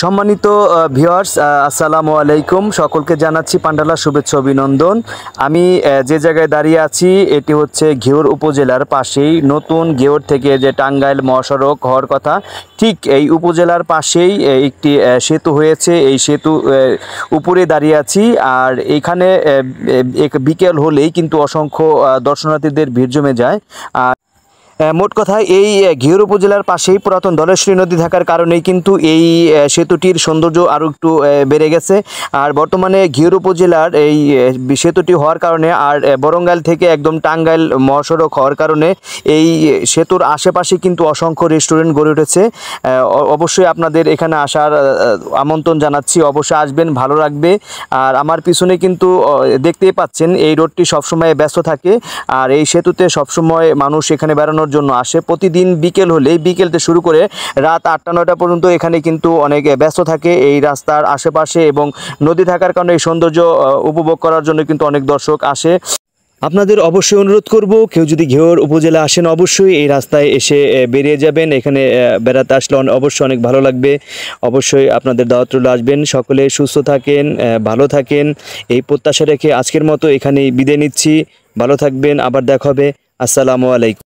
সম্মানিত ভিওয়ার্স আসসালামু আলাইকুম সকলকে জানাচ্ছি পান্ডালা শুভেচ্ছা অভিনন্দন আমি যে জায়গায় দাঁড়িয়ে আছি এটি হচ্ছে ঘেউর উপজেলার পাশেই নতুন ঘেউর থেকে যে টাঙ্গাইল মহাসড়ক হওয়ার কথা ঠিক এই উপজেলার পাশেই একটি সেতু হয়েছে এই সেতু উপরে দাঁড়িয়ে আছি আর এখানে এক বিকেল হলেই কিন্তু অসংখ্য দর্শনার্থীদের ভিড় জমে যায় আর মোট কথা এই ঘিওর উপজেলার পাশেই পুরাতন ধলেশ্বরী নদী থাকার কারণেই কিন্তু এই সেতুটির সৌন্দর্য আরও একটু বেড়ে গেছে আর বর্তমানে ঘিওর উপজেলার এই সেতুটি হওয়ার কারণে আর বরঙ্গাইল থেকে একদম টাঙ্গাইল মহাসড়ক হওয়ার কারণে এই সেতুর আশেপাশে কিন্তু অসংখ্য রেস্টুরেন্ট গড়ে উঠেছে অবশ্যই আপনাদের এখানে আসার আমন্ত্রণ জানাচ্ছি অবশ্যই আসবেন ভালো লাগবে আর আমার পিছনে কিন্তু দেখতেই পাচ্ছেন এই রোডটি সবসময় ব্যস্ত থাকে আর এই সেতুতে সবসময় মানুষ এখানে বেড়ানোর করার জন্য আসে প্রতিদিন বিকেল হলেই বিকেলতে শুরু করে রাত আটটা নয়টা পর্যন্ত এখানে কিন্তু অনেক ব্যস্ত থাকে এই রাস্তার আশেপাশে এবং নদী থাকার কারণে এই সৌন্দর্য উপভোগ করার জন্য কিন্তু অনেক দর্শক আসে আপনাদের অবশ্যই অনুরোধ করব কেউ যদি ঘেওর উপজেলা আসেন অবশ্যই এই রাস্তায় এসে বেরিয়ে যাবেন এখানে বেড়াতে আসলে অবশ্যই অনেক ভালো লাগবে অবশ্যই আপনাদের দাওয়াত আসবেন সকলে সুস্থ থাকেন ভালো থাকেন এই প্রত্যাশা রেখে আজকের মতো এখানেই বিদায় নিচ্ছি ভালো থাকবেন আবার দেখা হবে আসসালামু আলাইকুম